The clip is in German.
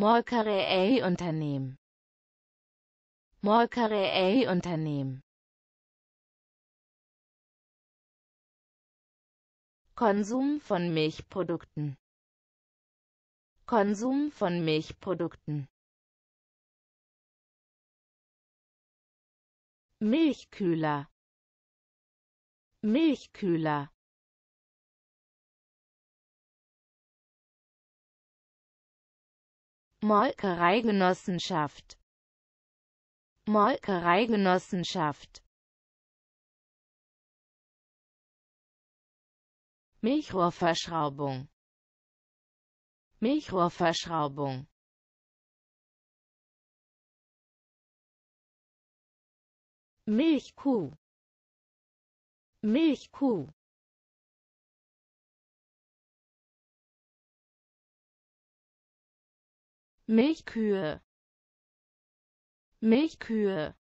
Molkere A unternehmen Molkere A unternehmen Konsum von Milchprodukten Konsum von Milchprodukten Milchkühler Milchkühler Molkereigenossenschaft Molkereigenossenschaft Milchrohrverschraubung Milchrohrverschraubung Milchkuh Milchkuh Milchkühe Milchkühe